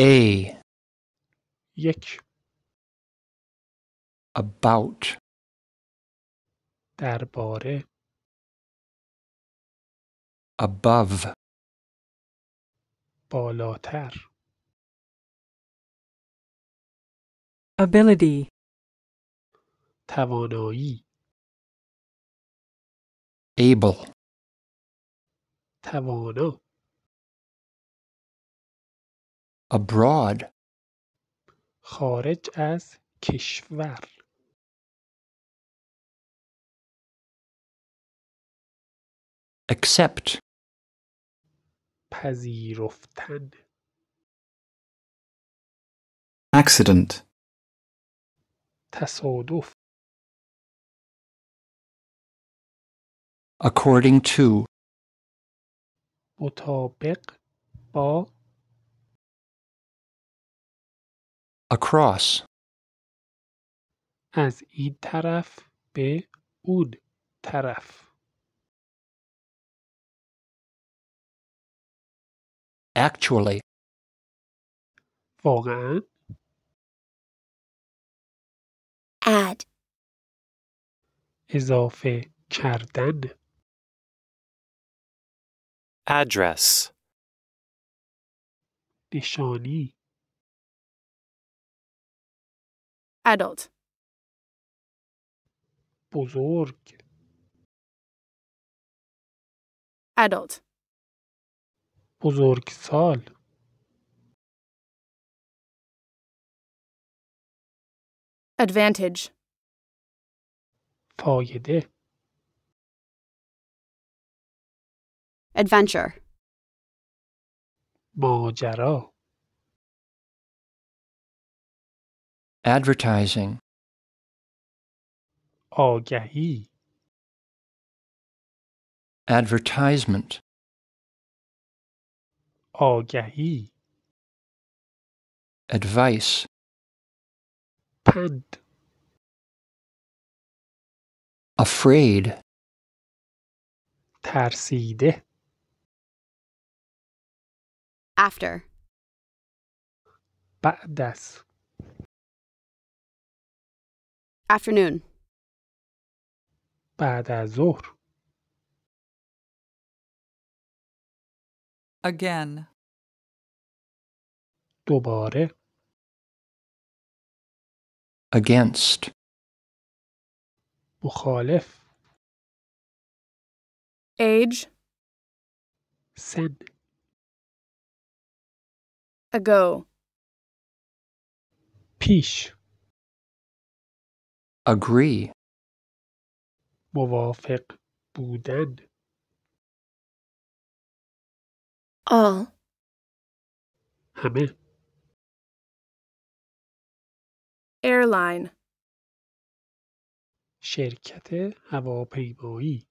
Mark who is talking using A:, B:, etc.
A: A. Yich. About. Darbore. Above. Boloter. Ability. Tavonoi. Able. Tavono. abroad خارج از کشور accept پذیرفتن accident تصادف according to مطابق با across از این طرف به اون طرف actually واقعا add اضافه کردن address نشانی adult بزرگ adult بزرگسال advantage فایده adventure ماجرا advertising آگهی oh, advertisement آگهی oh, advice پند afraid Tārsīde. after بعد Afternoon. بعد از ظهر. Again. دوباره. Against. مخالف. Age. سن. Ago. پیش agree موافق بودن all همه airline شرکت هواپیمایی